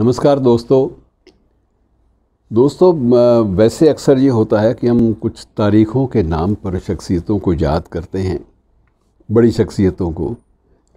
नमस्कार दोस्तों दोस्तों वैसे अक्सर ये होता है कि हम कुछ तारीख़ों के नाम पर शख्सियतों को याद करते हैं बड़ी शख्सियतों को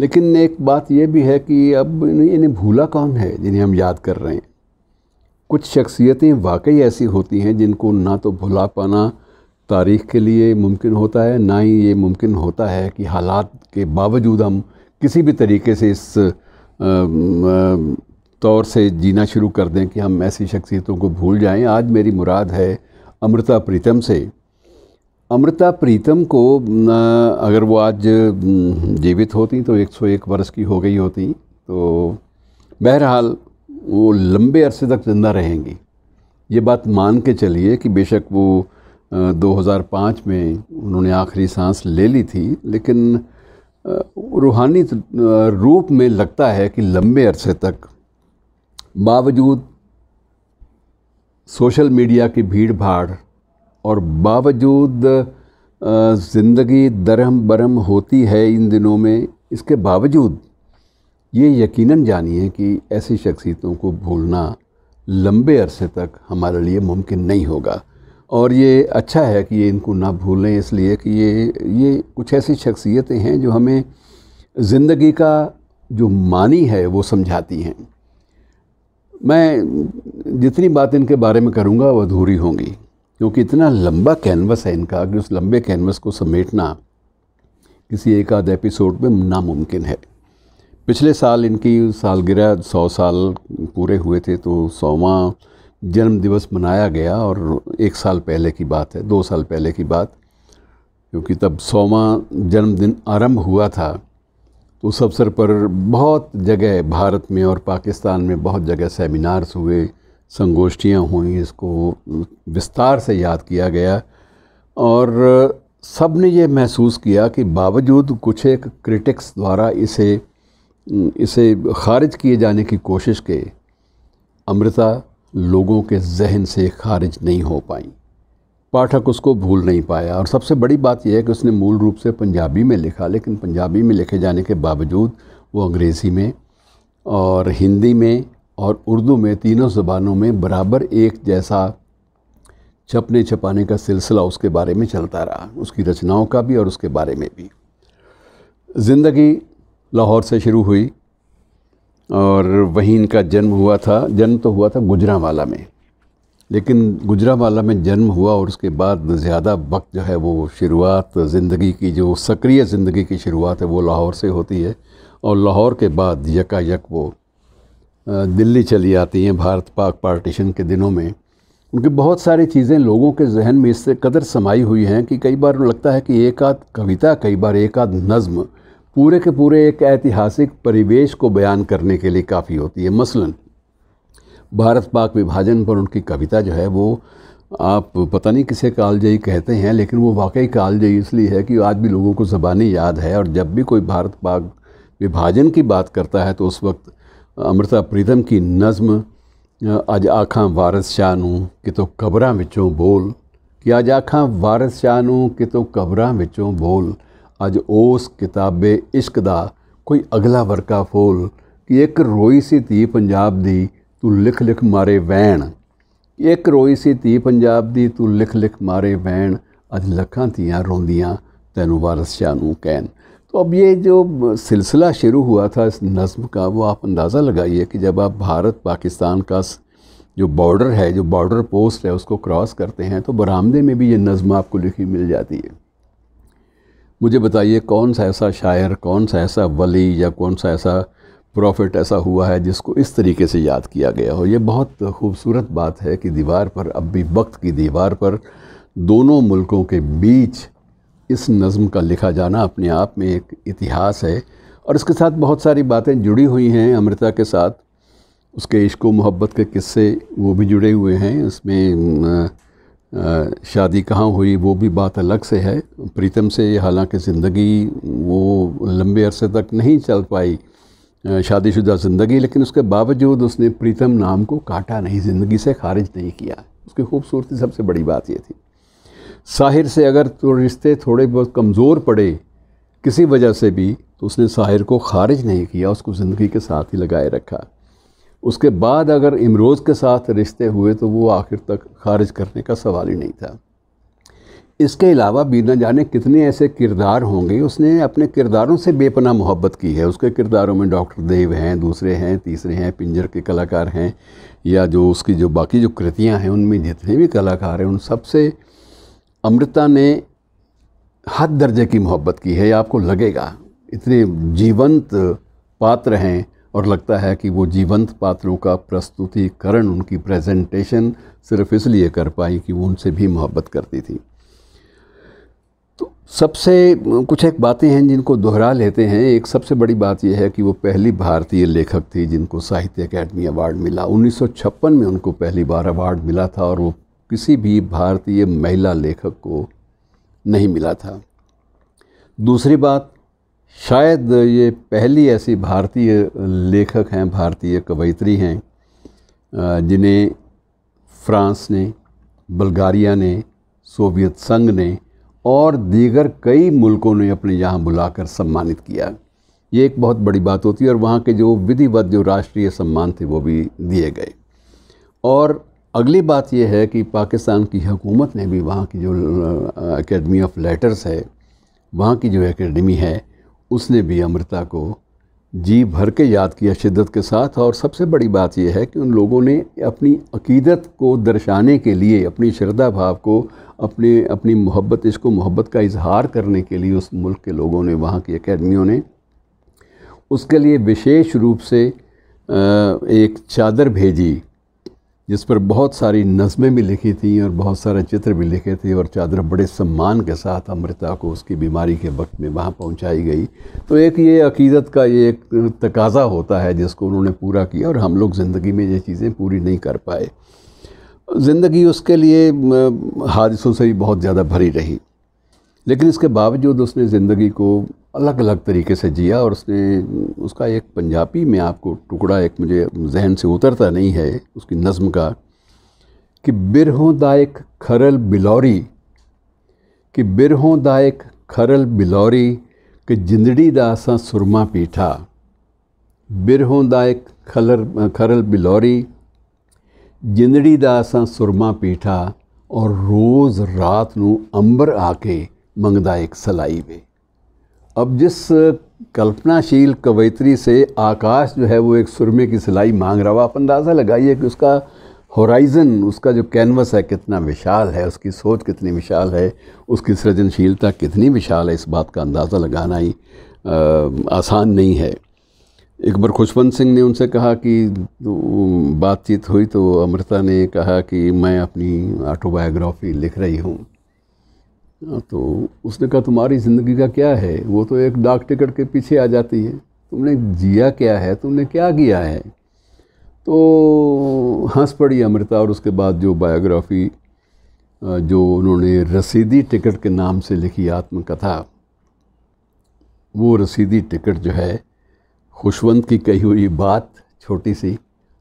लेकिन एक बात यह भी है कि अब इन्हें भूला कौन है जिन्हें हम याद कर रहे हैं कुछ शख्सियतें वाकई ऐसी होती हैं जिनको ना तो भुला पाना तारीख़ के लिए मुमकिन होता है ना ही ये मुमकिन होता है कि हालात के बावजूद हम किसी भी तरीके से इस तौर से जीना शुरू कर दें कि हम ऐसी शख्सियतों को भूल जाएं आज मेरी मुराद है अमृता प्रीतम से अमृता प्रीतम को अगर वो आज जीवित होती तो 101 वर्ष की हो गई होती तो बहरहाल वो लंबे अरसे तक ज़िंदा रहेंगी ये बात मान के चलिए कि बेशक वो 2005 में उन्होंने आखिरी सांस ले ली थी लेकिन रूहानी रूप में लगता है कि लंबे अरसे तक बावजूद सोशल मीडिया की भीड़ भाड़ और बावजूद ज़िंदगी दरहम बरहम होती है इन दिनों में इसके बावजूद ये यकीनन जानिए कि ऐसी शख्सियतों को भूलना लंबे अरसे तक हमारे लिए मुमकिन नहीं होगा और ये अच्छा है कि ये इनको ना भूलें इसलिए कि ये ये कुछ ऐसी शख्सियतें हैं जो हमें ज़िंदगी का जो मानी है वो समझाती हैं मैं जितनी बात इनके बारे में करूँगा वो अधूरी होंगी क्योंकि इतना लंबा कैनवस है इनका कि उस लंबे कैनवस को समेटना किसी एक आध एपिसोड में नामुमकिन है पिछले साल इनकी सालगिरह सौ साल पूरे हुए थे तो सौवा जन्मदिवस मनाया गया और एक साल पहले की बात है दो साल पहले की बात क्योंकि तब सौवा जन्मदिन आरंभ हुआ था तो उस अवसर पर बहुत जगह भारत में और पाकिस्तान में बहुत जगह सेमिनार्स हुए संगोष्ठियाँ हुई इसको विस्तार से याद किया गया और सब ने ये महसूस किया कि बावजूद कुछ एक क्रिटिक्स द्वारा इसे इसे खारिज किए जाने की कोशिश के अमृता लोगों के जहन से खारिज नहीं हो पाई पाठक उसको भूल नहीं पाया और सबसे बड़ी बात यह है कि उसने मूल रूप से पंजाबी में लिखा लेकिन पंजाबी में लिखे जाने के बावजूद वो अंग्रेज़ी में और हिंदी में और उर्दू में तीनों ज़बानों में बराबर एक जैसा छपने छपाने का सिलसिला उसके बारे में चलता रहा उसकी रचनाओं का भी और उसके बारे में भी ज़िंदगी लाहौर से शुरू हुई और वहीं इनका जन्म हुआ था जन्म तो हुआ था गुजरावाला में लेकिन गुजरावाला में जन्म हुआ और उसके बाद ज़्यादा वक्त जो है वो शुरुआत ज़िंदगी की जो सक्रिय ज़िंदगी की शुरुआत है वो लाहौर से होती है और लाहौर के बाद यकायक वो दिल्ली चली आती हैं भारत पाक पार्टीशन के दिनों में उनकी बहुत सारी चीज़ें लोगों के जहन में इससे कदर समाई हुई हैं कि कई बार लगता है कि एक आध कविता कई बार एक आध नज़म पूरे के पूरे एक ऐतिहासिक परिवेश को बयान करने के लिए काफ़ी होती है मसलन भारत पाक विभाजन पर उनकी कविता जो है वो आप पता नहीं किसे कालजयी कहते हैं लेकिन वो वाकई कालजयी इसलिए है कि आज भी लोगों को ज़बानी याद है और जब भी कोई भारत पाक विभाजन की बात करता है तो उस वक्त अमृता प्रीतम की नज़म अज आखा वारस शाह तो ਕਿਤੋਂ ਕਬਰਾਂ बोल कि ਕਿ आखा वारस शाह ਸ਼ਾਹ कि तो ਕਬਰਾਂ ਵਿੱਚੋਂ बोल ਅੱਜ ओस किताबे इश्क दा कोई अगला वर्का फोल कि एक रोई सी थी पंजाब दी तू लिख लिख मारे वैन एक रोई सी ਧੀ पंजाब दी तू लिख लिख मारे वैन अज ਲੱਖਾਂ ਧੀਆਂ रोंदियाँ तेन वारस शाह कहन तो अब ये जो सिलसिला शुरू हुआ था इस नज़म का वो आप अंदाज़ा लगाइए कि जब आप भारत पाकिस्तान का जो बॉर्डर है जो बॉर्डर पोस्ट है उसको क्रॉस करते हैं तो बरामदे में भी ये नज़म आपको लिखी मिल जाती है मुझे बताइए कौन सा ऐसा शायर कौन सा ऐसा वली या कौन सा ऐसा प्रॉफिट ऐसा हुआ है जिसको इस तरीके से याद किया गया हो ये बहुत खूबसूरत बात है कि दीवार पर अब भी वक्त की दीवार पर दोनों मुल्कों के बीच इस नज़म का लिखा जाना अपने आप में एक इतिहास है और इसके साथ बहुत सारी बातें जुड़ी हुई हैं अमृता के साथ उसके इश्क मोहब्बत के किस्से वो भी जुड़े हुए हैं उसमें शादी कहाँ हुई वो भी बात अलग से है प्रीतम से हालांकि ज़िंदगी वो लंबे अरसे तक नहीं चल पाई शादीशुदा ज़िंदगी लेकिन उसके बावजूद उसने प्रीतम नाम को काटा नहीं ज़िंदगी से खारिज नहीं किया उसकी खूबसूरती सबसे बड़ी बात ये थी साहिर से अगर तो रिश्ते थोड़े बहुत कमज़ोर पड़े किसी वजह से भी तो उसने साहिर को खारिज नहीं किया उसको ज़िंदगी के साथ ही लगाए रखा उसके बाद अगर इमरोज़ के साथ रिश्ते हुए तो वो आखिर तक खारिज करने का सवाल ही नहीं था इसके अलावा बीना जाने कितने ऐसे किरदार होंगे उसने अपने किरदारों से बेपना मोहब्बत की है उसके किरदारों में डॉक्टर देव हैं दूसरे हैं तीसरे हैं पिंजर के कलाकार हैं या जो उसकी जो बाकी जो कृतियां हैं उनमें जितने भी कलाकार हैं उन सब से अमृता ने हद दर्जे की मोहब्बत की है आपको लगेगा इतने जीवंत पात्र हैं और लगता है कि वो जीवंत पात्रों का प्रस्तुतिकरण उनकी प्रेजेंटेशन सिर्फ इसलिए कर पाई कि वो उनसे भी मोहब्बत करती थी सबसे कुछ एक बातें हैं जिनको दोहरा लेते हैं एक सबसे बड़ी बात यह है कि वो पहली भारतीय लेखक थी जिनको साहित्य अकेडमी अवार्ड मिला 1956 में उनको पहली बार अवार्ड मिला था और वो किसी भी भारतीय महिला लेखक को नहीं मिला था दूसरी बात शायद ये पहली ऐसी भारतीय लेखक हैं भारतीय कवयित्री हैं जिन्हें फ्रांस ने बल्गारिया ने सोवियत संघ ने और दीगर कई मुल्कों ने अपने यहाँ बुलाकर सम्मानित किया ये एक बहुत बड़ी बात होती है और वहाँ के जो विधिवत जो राष्ट्रीय सम्मान थे वो भी दिए गए और अगली बात यह है कि पाकिस्तान की हुकूमत ने भी वहाँ की जो एकेडमी ऑफ लेटर्स है वहाँ की जो एकेडमी है उसने भी अमृता को जी भर के याद किया शिद्दत के साथ और सबसे बड़ी बात यह है कि उन लोगों ने अपनी अकीदत को दर्शाने के लिए अपनी श्रद्धा भाव को अपने अपनी मोहब्बत इसको मोहब्बत का इजहार करने के लिए उस मुल्क के लोगों ने वहाँ की अकेडमियों ने उसके लिए विशेष रूप से एक चादर भेजी जिस पर बहुत सारी नज़में भी लिखी थी और बहुत सारे चित्र भी लिखे थे और चादर बड़े सम्मान के साथ अमृता को उसकी बीमारी के वक्त में वहाँ पहुँचाई गई तो एक ये अकीदत का ये एक तकाजा होता है जिसको उन्होंने पूरा किया और हम लोग ज़िंदगी में ये चीज़ें पूरी नहीं कर पाए ज़िंदगी उसके लिए हादसों से भी बहुत ज़्यादा भरी रही लेकिन इसके बावजूद उसने ज़िंदगी को अलग अलग तरीके से जिया और उसने उसका एक पंजाबी में आपको टुकड़ा एक मुझे जहन से उतरता नहीं है उसकी नज़म का कि बिरहों दायक खरल बिलौरी कि बिरहों दायक खरल बिलौरी कि जिंदड़ी दा सुरमा पीठा बिरहों दायक खलर खरल बिलौरी जिंदड़ी दा सुरमा पीठा और रोज़ रात नू अंबर आके मंगदा एक सलाई वे अब जिस कल्पनाशील कवयत्री से आकाश जो है वो एक सुरमे की सिलाई मांग रहा हुआ आप अंदाज़ा लगाइए कि उसका होराइज़न उसका जो कैनवस है कितना विशाल है उसकी सोच कितनी विशाल है उसकी सृजनशीलता कितनी विशाल है इस बात का अंदाज़ा लगाना ही आ, आसान नहीं है एक बार खुशवंत सिंह ने उनसे कहा कि बातचीत हुई तो अमृता ने कहा कि मैं अपनी ऑटोबायोग्राफी लिख रही हूँ हाँ, तो उसने कहा तुम्हारी ज़िंदगी का क्या है वो तो एक डाक टिकट के पीछे आ जाती है तुमने जिया क्या है तुमने क्या किया है तो हंस पड़ी अमृता और उसके बाद जो बायोग्राफी जो उन्होंने रसीदी टिकट के नाम से लिखी आत्मकथा वो रसीदी टिकट जो है खुशवंत की कही हुई बात छोटी सी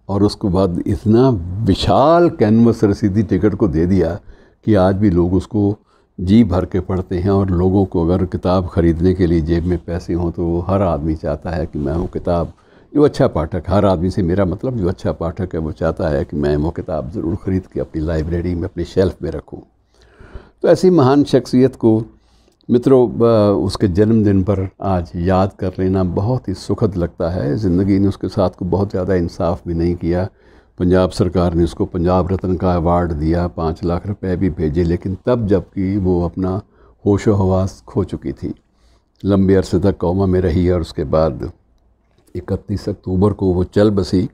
और उसके बाद इतना विशाल कैनवस रसीदी टिकट को दे दिया कि आज भी लोग उसको जी भर के पढ़ते हैं और लोगों को अगर किताब ख़रीदने के लिए जेब में पैसे हों तो वो हर आदमी चाहता है कि मैं वो किताब जो अच्छा पाठक हर आदमी से मेरा मतलब जो अच्छा पाठक है वो चाहता है कि मैं वो किताब ज़रूर ख़रीद के अपनी लाइब्रेरी में अपनी शेल्फ़ में रखूँ तो ऐसी महान शख्सियत को मित्रों उसके जन्मदिन पर आज याद कर लेना बहुत ही सुखद लगता है ज़िंदगी ने उसके साथ को बहुत ज़्यादा इंसाफ भी नहीं किया पंजाब सरकार ने उसको पंजाब रत्न का अवार्ड दिया पाँच लाख रुपए भी भेजे लेकिन तब जबकि वो अपना होश हवास खो चुकी थी लंबे अरसे तक कौमा में रही और उसके बाद इकतीस अक्टूबर को वो चल बसी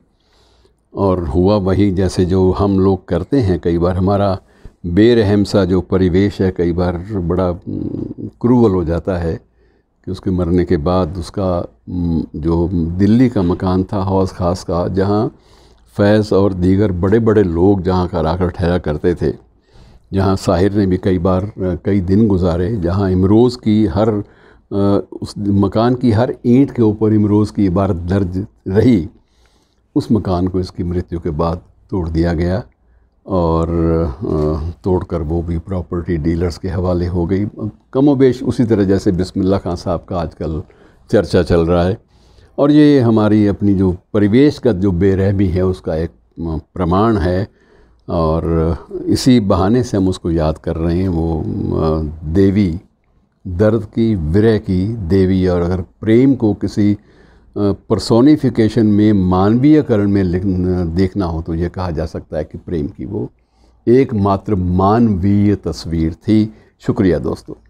और हुआ वही जैसे जो हम लोग करते हैं कई बार हमारा बेरहम सा जो परिवेश है कई बार बड़ा क्रूवल हो जाता है कि उसके मरने के बाद उसका जो दिल्ली का मकान था हौस खास का जहाँ फैज़ और दीगर बड़े बड़े लोग जहाँ कर आकर ठहरा करते थे जहाँ साहिर ने भी कई बार कई दिन गुजारे जहाँ इमरोज़ की हर उस मकान की हर ईंट के ऊपर इमरोज़ की इबारत दर्ज रही उस मकान को इसकी मृत्यु के बाद तोड़ दिया गया और तोड़कर वो भी प्रॉपर्टी डीलर्स के हवाले हो गई कमोबेश उसी तरह जैसे बिस्मिल्लाह खान साहब का आजकल चर्चा चल रहा है और ये हमारी अपनी जो परिवेश का जो बेरहमी है उसका एक प्रमाण है और इसी बहाने से हम उसको याद कर रहे हैं वो देवी दर्द की विरह की देवी और अगर प्रेम को किसी प्रसोनिफिकेशन में मानवीयकरण में देखना हो तो ये कहा जा सकता है कि प्रेम की वो एकमात्र मानवीय तस्वीर थी शुक्रिया दोस्तों